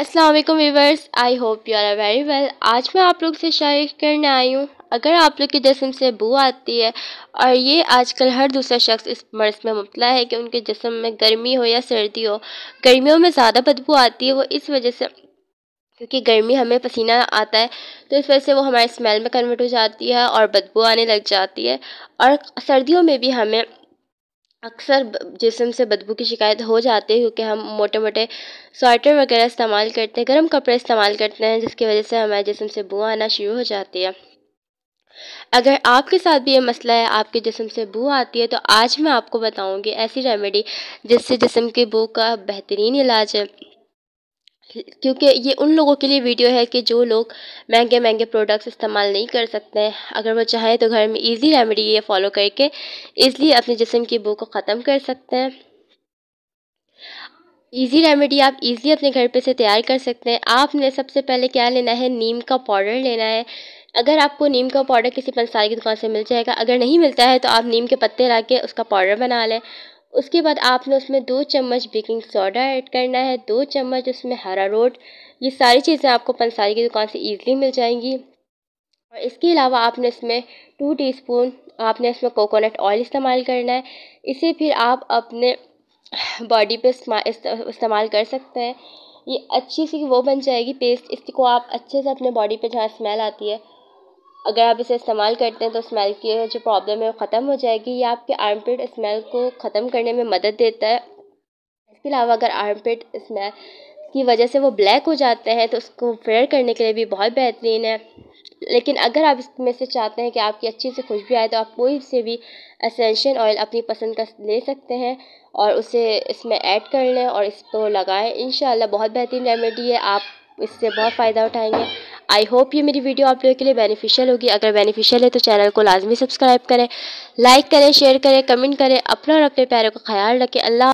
अस्सलाम वालेकुम I hope you are very well आज मैं आप लोग से शेयर करने आई हूँ अगर आप लोग के जिसम से बू आती है और ये आजकल हर दूसरा शख्स इस मर्ज़ में मुबला है कि उनके जिसम में गर्मी हो या सर्दी हो गर्मियों में ज़्यादा बदबू आती है वो इस वजह से क्योंकि गर्मी हमें पसीना आता है तो इस वजह से वो हमारे स्मेल में कन्वर्ट हो जाती है और बदबू आने लग जाती है और सर्दियों में भी हमें अक्सर जिसम से बदबू की शिकायत हो जाती है क्योंकि हम मोटे मोटे स्वेटर वगैरह इस्तेमाल करते हैं गर्म कपड़े इस्तेमाल करते हैं जिसकी वजह से हमारे जिसम से बू आना शुरू हो जाती है अगर आपके साथ भी ये मसला है आपके जिसम से बू आती है तो आज मैं आपको बताऊंगी ऐसी रेमेडी जिससे जिसम की बू का बेहतरीन इलाज है क्योंकि ये उन लोगों के लिए वीडियो है कि जो लोग महंगे महंगे प्रोडक्ट्स इस्तेमाल नहीं कर सकते हैं अगर वो चाहें तो घर में इजी रेमेडी ये फॉलो करके ईज़िली अपने जिसम की बू को ख़त्म कर सकते हैं इजी रेमेडी आप इजी अपने घर पे से तैयार कर सकते हैं आपने सबसे पहले क्या लेना है नीम का पाउडर लेना है अगर आपको नीम का पाउडर किसी पंसारी की दुकान से मिल जाएगा अगर नहीं मिलता है तो आप नीम के पत्ते ला के उसका पाउडर बना लें उसके बाद आपने उसमें दो चम्मच बेकिंग सोडा ऐड करना है दो चम्मच उसमें हरा रोट ये सारी चीज़ें आपको पंसारी की दुकान से ईजिली मिल जाएंगी और इसके अलावा आपने इसमें टू टीस्पून आपने इसमें कोकोनट ऑयल इस्तेमाल करना है इसे फिर आप अपने बॉडी पे इस्तेमाल कर सकते हैं ये अच्छी सी वो बन जाएगी पेस्ट इसको आप अच्छे से अपने बॉडी पे जहाँ स्मेल आती है अगर आप इसे इस्तेमाल करते हैं तो स्मेल की जो प्रॉब्लम है वो ख़त्म हो जाएगी या आपके आर्म पेट स्मेल को ख़त्म करने में मदद देता है इसके अलावा अगर आर्म पेट स्मेल की वजह से वो ब्लैक हो जाते हैं तो उसको फेयर करने के लिए भी बहुत बेहतरीन है लेकिन अगर आप इसमें से चाहते हैं कि आपकी अच्छी से खुशबू आए तो आप कोई से भी असेंशन ऑयल अपनी पसंद का ले सकते हैं और उसे इसमें ऐड कर लें और इसको लगाएं इन बहुत बेहतरीन रेमेडी है आप इससे बहुत फ़ायदा उठाएंगे आई होप ये मेरी वीडियो आप लोगों के लिए बेनिफिशियल होगी अगर बेनिफिशियल है तो चैनल को लाजमी सब्सक्राइब करें लाइक करें शेयर करें कमेंट करें अपना और अपने प्यारों का ख्याल रखें अल्लाह